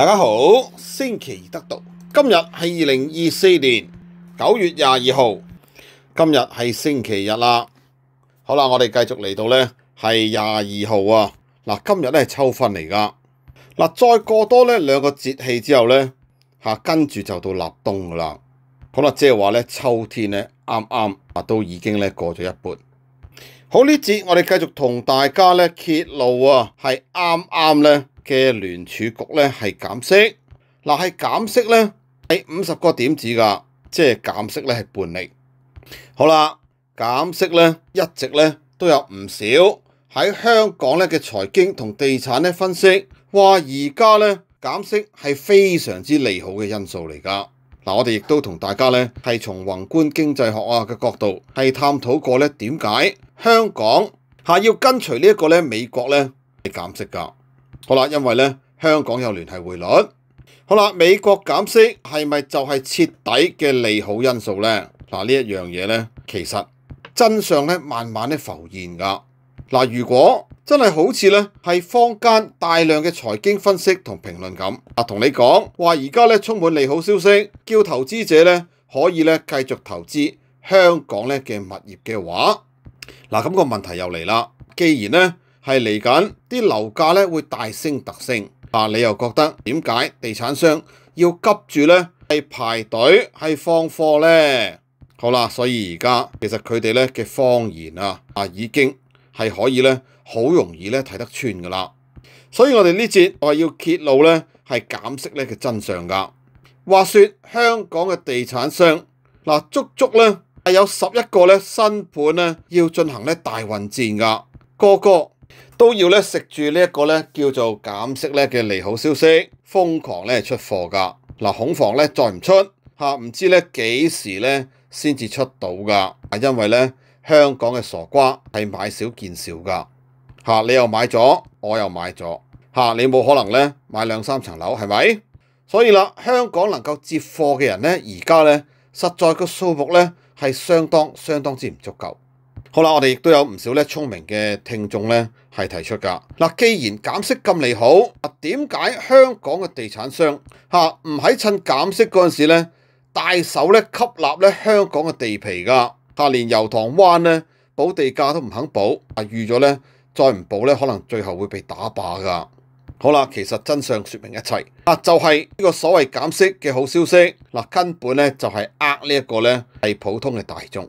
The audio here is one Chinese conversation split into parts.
大家好，星期得道，今日系二零二四年九月廿二号，今日系星期日啦。好啦，我哋继续嚟到咧，系廿二号啊。嗱，今日咧系秋分嚟噶。嗱，再过多咧两个节气之后咧，吓跟住就到立冬啦。好啦，即系话咧，秋天咧，啱啱啊都已经咧过咗一半。好呢节，我哋继续同大家咧揭露啊，系啱啱咧。嘅聯儲局咧係減息，嗱係減息咧係五十個點子㗎，即係減息咧係半厘。好啦，減息咧一直咧都有唔少喺香港咧嘅財經同地產咧分析，話而家咧減息係非常之利好嘅因素嚟噶。嗱，我哋亦都同大家咧係從宏觀經濟學啊嘅角度係探討過咧點解香港係要跟隨呢一個咧美國咧係減息㗎。好啦，因為咧香港有聯系匯率。好啦，美國減息係咪就係徹底嘅利好因素呢？嗱，呢一樣嘢咧，其實真相咧慢慢咧浮現噶。嗱，如果真係好似咧係坊間大量嘅財經分析同評論咁，啊，同你講話而家咧充滿利好消息，叫投資者咧可以咧繼續投資香港咧嘅物業嘅話，嗱，咁個問題又嚟啦。既然咧，係嚟緊啲樓價咧會大升特升啊！你又覺得點解地產商要急住咧係排隊係放貨咧？好啦，所以而家其實佢哋咧嘅方言啊啊已經係可以咧好容易咧睇得穿㗎啦。所以我哋呢節我係要揭露咧係減息咧嘅真相㗎。話說香港嘅地產商嗱足足咧係有十一個咧新盤咧要進行咧大運戰㗎，個個。都要咧食住呢一個咧叫做減息咧嘅利好消息，瘋狂咧出貨㗎。嗱，恐防咧再唔出吓，唔知咧幾時咧先至出到㗎。啊，因為咧香港嘅傻瓜係買少見少㗎吓，你又買咗，我又買咗吓，你冇可能咧買兩三層樓係咪？所以啦，香港能夠接貨嘅人咧，而家咧實在個數目咧係相當相當之唔足夠。好啦，我哋亦都有唔少咧聰明嘅聽眾咧係提出噶。嗱，既然減息咁利好，啊點解香港嘅地產商吓唔喺趁減息嗰陣時咧大手咧吸納咧香港嘅地皮噶？嚇，連油塘灣咧补地價都唔肯补，啊預咗咧再唔补咧，可能最後會被打靶噶。好啦，其實真相说明一切，啊就係呢個所謂減息嘅好消息，嗱根本咧就係呃呢一個咧係普通嘅大眾。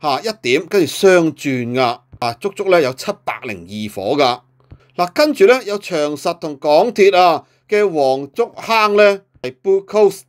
嚇一點，跟住雙轉噶，啊足足咧有七百零二火噶。嗱，跟住咧有長實同港鐵啊嘅黃竹坑咧係 b o o k Coast，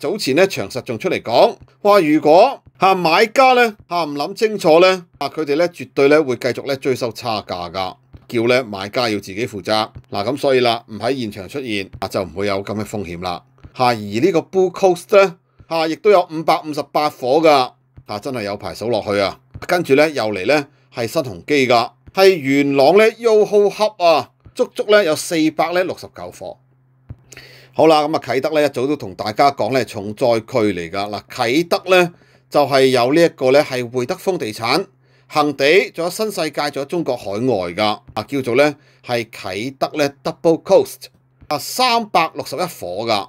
早前咧長實仲出嚟講，話，如果嚇買家咧嚇唔諗清楚咧，啊佢哋咧絕對咧會繼續咧追收差價噶，叫咧買家要自己負責。嗱咁所以啦，唔喺現場出現啊就唔會有咁嘅風險啦。嚇而呢個 Blue Coast 咧嚇亦都有五百五十八火噶。啊！真係有排數落去啊！跟住咧，又嚟咧，係新鸿基㗎，係元朗咧 o h o 盒啊，足足咧有四百咧六十九夥。好啦，咁啊啟德咧一早都同大家講咧重載区嚟㗎嗱，啟德咧就係有呢一個咧係匯德豐地產、恒地，仲有新世界，仲有中國海外㗎啊，叫做咧係啟德咧 Double Coast 啊，三百六十一夥㗎。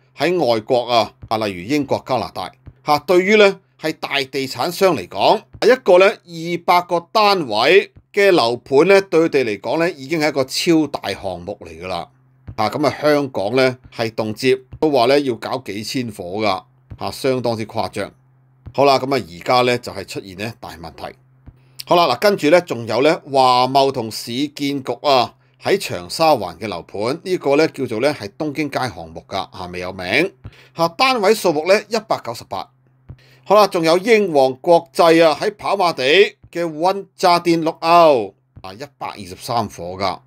喺外國啊，啊，例如英國、加拿大嚇，對於咧係大地產商嚟講，一個咧二百個單位嘅樓盤咧，對佢哋嚟講咧已經係一個超大項目嚟㗎啦。嚇咁啊，香港咧係動接都話咧要搞幾千伙㗎嚇，相當之誇張。好啦，咁啊而家咧就係出現咧大問題。好啦，嗱跟住咧仲有咧華茂同市建局啊。喺長沙環嘅樓盤呢個咧叫做咧係東京街項目㗎嚇，未有名嚇單位數目咧一百九十八。好啦，仲有英皇國際啊喺跑馬地嘅温炸電六歐啊一百二十三伙㗎。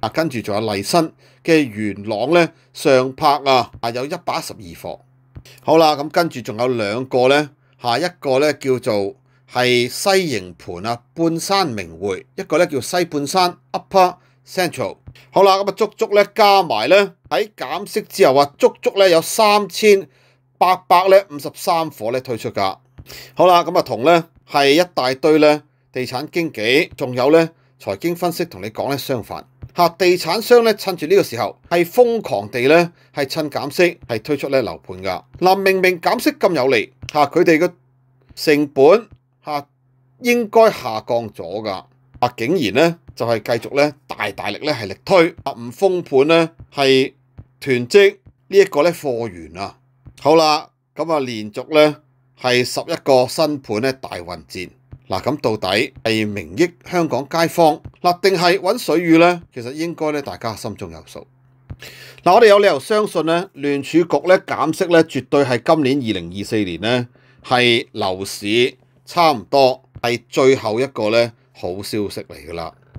啊，跟住仲有麗新嘅元朗咧上拍啊，啊有一百一十二伙。好啦，咁跟住仲有兩個咧，下一個咧叫做係西營盤啊，半山名匯，一個咧叫西半山 Upper。central 好啦，咁啊足足咧加埋咧喺減息之後啊，足足咧有三千八百咧五十三夥咧推出㗎。好啦，咁啊同咧係一大堆咧地產經紀，仲有咧財經分析同你講咧相反嚇，地產商咧趁住呢個時候係瘋狂地咧係趁減息係推出咧樓盤㗎。嗱明明減息咁有利嚇，佢哋嘅成本嚇應該下降咗㗎，啊竟然咧～就係繼續咧大大力咧係力推啊！唔封盤咧係囤積呢一個咧貨源啊！好啦，咁啊連續咧係十一個新盤咧大混戰嗱，咁到底係名益香港街坊嗱定係揾水魚咧？其實應該咧大家心中有數嗱，我哋有理由相信咧聯儲局咧減息咧絕對係今年二零二四年咧係樓市差唔多係最後一個咧好消息嚟㗎啦～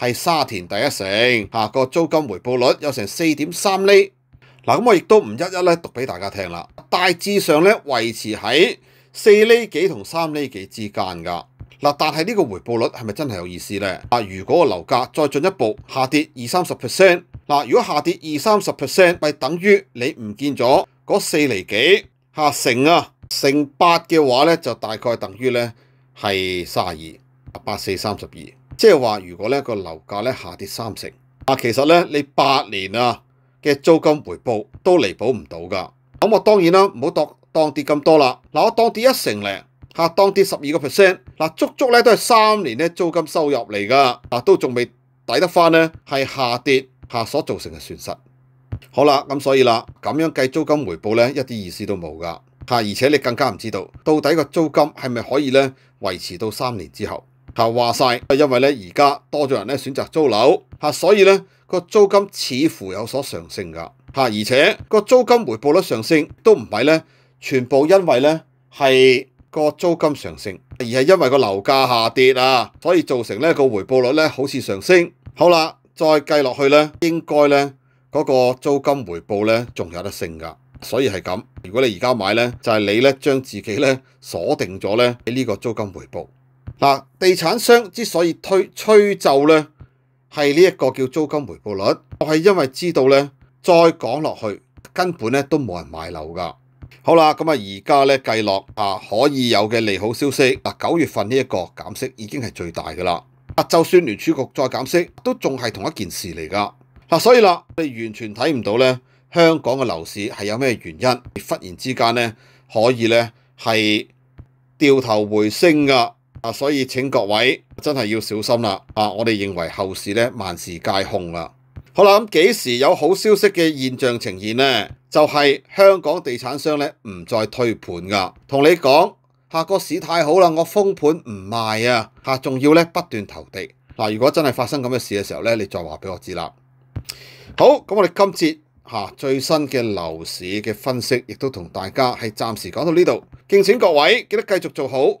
係沙田第一城嚇，個租金回報率有成四點三厘。嗱咁我亦都唔一一咧讀俾大家聽啦。大致上咧維持喺四厘幾同三厘幾之間㗎。嗱，但係呢個回報率係咪真係有意思呢？啊，如果個樓價再進一步下跌二三十 percent，嗱，如果下跌二三十 percent，咪等於你唔見咗嗰四厘幾嚇成啊，成八嘅話咧，就大概等於咧係三十二啊，八四三十二。即係話，如果咧個樓價咧下跌三成，啊其實咧你八年啊嘅租金回報都彌補唔到㗎。咁我當然啦，唔好當當跌咁多啦。嗱，我當跌一成咧，嚇，當跌十二個 percent，嗱足足咧都係三年咧租金收入嚟㗎，嗱都仲未抵得翻咧係下跌下所造成嘅損失。好啦，咁所以啦，咁樣計租金回報咧一啲意思都冇㗎，而且你更加唔知道到底個租金係咪可以咧維持到三年之後。嚇話晒，因為咧而家多咗人咧選擇租樓吓，所以咧個租金似乎有所上升㗎吓，而且個租金回報率上升都唔係咧全部因為咧係個租金上升，而係因為個樓價下跌啊，所以造成咧個回報率咧好似上升。好啦，再計落去咧，應該咧嗰個租金回報咧仲有得升㗎，所以係咁。如果你而家買咧，就係你咧將自己咧鎖定咗咧喺呢個租金回報。嗱，地產商之所以推催就咧，係呢一個叫租金回報率，係因為知道咧，再講落去根本咧都冇人買樓噶。好啦，咁啊而家咧計落啊可以有嘅利好消息，嗱九月份呢一個減息已經係最大噶啦。啊，就算聯儲局再減息，都仲係同一件事嚟噶。嗱，所以啦，我哋完全睇唔到咧，香港嘅樓市係有咩原因忽然之間咧可以咧係掉頭回升噶。啊，所以请各位真系要小心啦！啊，我哋认为后市咧万事皆空啦。好啦，咁几时有好消息嘅现象呈现呢？就系香港地产商咧唔再推盘噶，同你讲下个市太好啦，我封盘唔卖啊！吓，仲要咧不断投地嗱。如果真系发生咁嘅事嘅时候咧，你再话俾我知啦。好，咁我哋今节吓最新嘅楼市嘅分析，亦都同大家系暂时讲到呢度。敬请各位记得继续做好。